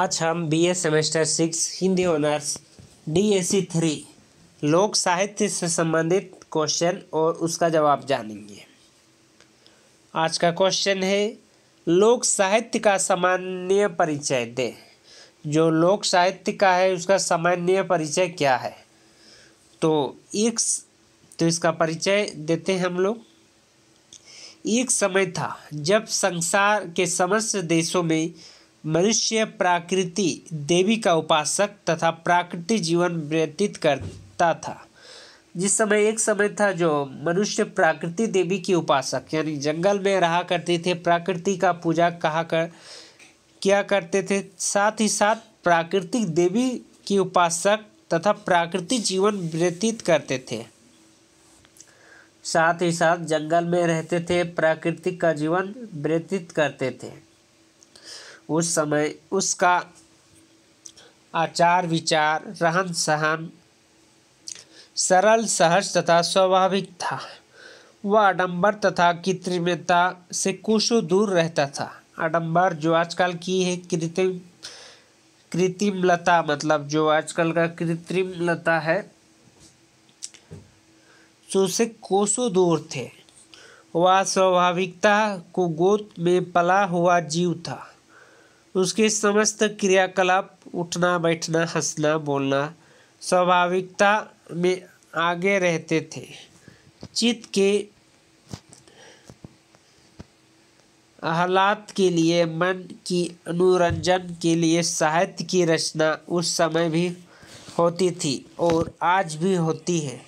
आज हम BA semester six Hindi honours D C three लोक साहित्य से संबंधित क्वेश्चन और उसका जवाब जानेंगे आज का क्वेश्चन है लोक साहित्य का सामान्य परिचय दे जो लोक साहित्य का है उसका सामान्य परिचय क्या है तो एक तो इसका परिचय देते हैं हम लोग एक समय था जब संसार के समस्त देशों में मनुष्य प्राकृति देवी का उपासक तथा प्राकृतिक जीवन व्यतीत करता था जिस समय एक समय था जो मनुष्य प्राकृति देवी की उपासक यानी जंगल में रहा करते थे प्रकृति का पूजा कहा कर किया करते थे साथ ही साथ प्राकृतिक देवी की उपासक तथा प्राकृतिक जीवन व्यतीत करते थे साथ ही साथ जंगल में रहते थे प्राकृतिक का जीवन व्यतीत करते थे उस समय उसका आचार विचार रहन सहन सरल सहज तथा स्वाभाविक था वह आडम्बर तथा कृत्रिमता से कुशों दूर रहता था आडंबर जो आजकल की है कृत्रिम कृत्रिमलता मतलब जो आजकल का कृत्रिमलता है तो उसे कोसों दूर थे वह स्वाभाविकता को गोद में पला हुआ जीव था उसके समस्त क्रियाकलाप उठना बैठना हंसना बोलना स्वाभाविकता में आगे रहते थे चित्त के आहलाद के लिए मन की अनुरंजन के लिए साहित्य की रचना उस समय भी होती थी और आज भी होती है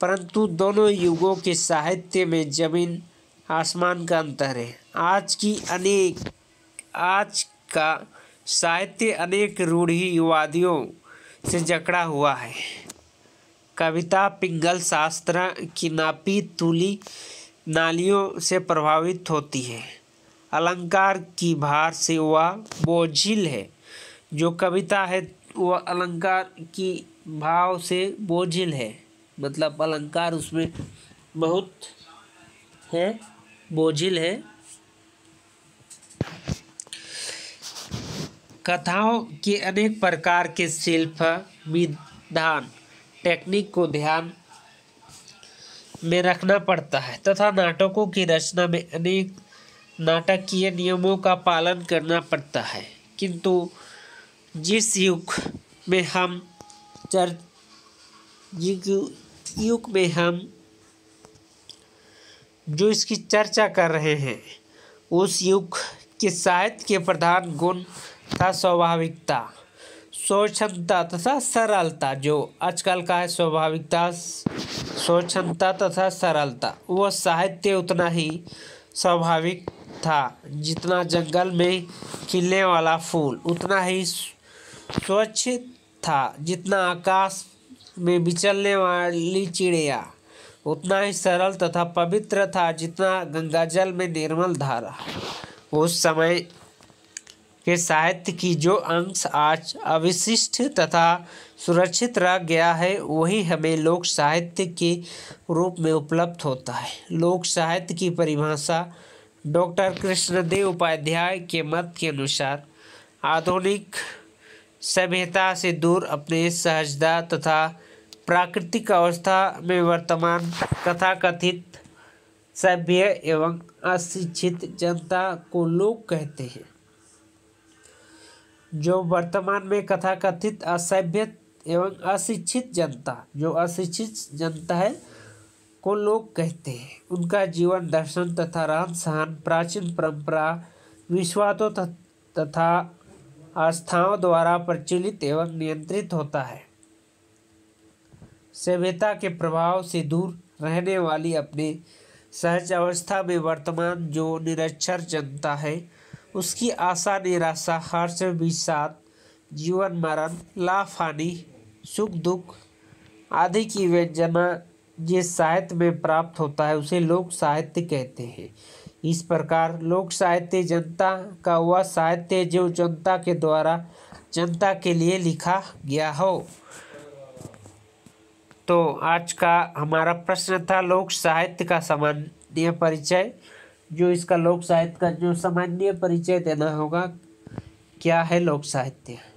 परंतु दोनों युगों के साहित्य में जमीन आसमान का अंतर है आज की अनेक आज का साहित्य अनेक रूढ़िवादियों से जकड़ा हुआ है कविता पिंगल शास्त्र की नापी तुली नालियों से प्रभावित होती है अलंकार की भार से वह बोझिल है जो कविता है वह अलंकार की भाव से बोझिल है मतलब अलंकार उसमें बहुत है बोझिल है कथाओं के अनेक प्रकार के शिल्प विधान टेक्निक को ध्यान में रखना पड़ता है तथा नाटकों की रचना में अनेक नाटकीय नियमों का पालन करना पड़ता है किंतु जिस युग में हम चर युग में हम जो इसकी चर्चा कर रहे हैं उस युग कि साहित्य के प्रधान गुण था स्वाभाविकता स्वच्छता तथा सरलता जो आजकल का है स्वाभाविकता स्वच्छता तथा सरलता वह साहित्य उतना ही स्वाभाविक था जितना जंगल में खिलने वाला फूल उतना ही स्वच्छ था जितना आकाश में विचलने वाली चिड़िया उतना ही सरल तथा पवित्र था जितना गंगाजल में निर्मल धारा उस समय के साहित्य की जो अंश आज अविशिष्ट तथा सुरक्षित रह गया है वही हमें लोक साहित्य के रूप में उपलब्ध होता है लोक साहित्य की परिभाषा डॉक्टर कृष्णदेव उपाध्याय के मत के अनुसार आधुनिक सभ्यता से दूर अपने सहजता तथा प्राकृतिक अवस्था में वर्तमान कथाकथित सभ्य एवं अशिक्षित जनता को लोग कहते हैं जो वर्तमान में कथा कथित असभ्य एवं अशिक्षित जनता जो अशिक्षित जनता है को लोग कहते हैं उनका जीवन दर्शन तथा रहन सहन प्राचीन परंपरा विश्वातों तथा आस्थाओं द्वारा प्रचलित एवं नियंत्रित होता है सभ्यता के प्रभाव से दूर रहने वाली अपने सहज अवस्था में वर्तमान जो निरक्षर जनता है उसकी आशा निराशा हर्ष विषाद जीवन मरण लाभ हानि सुख दुख आदि की व्यंजना जिस साहित्य में प्राप्त होता है उसे लोक साहित्य कहते हैं इस प्रकार लोक साहित्य जनता का वह साहित्य जो जनता के द्वारा जनता के लिए लिखा गया हो तो आज का हमारा प्रश्न था लोक साहित्य का सामान्य परिचय जो इसका लोक साहित्य का जो सामान्य परिचय देना होगा क्या है लोक साहित्य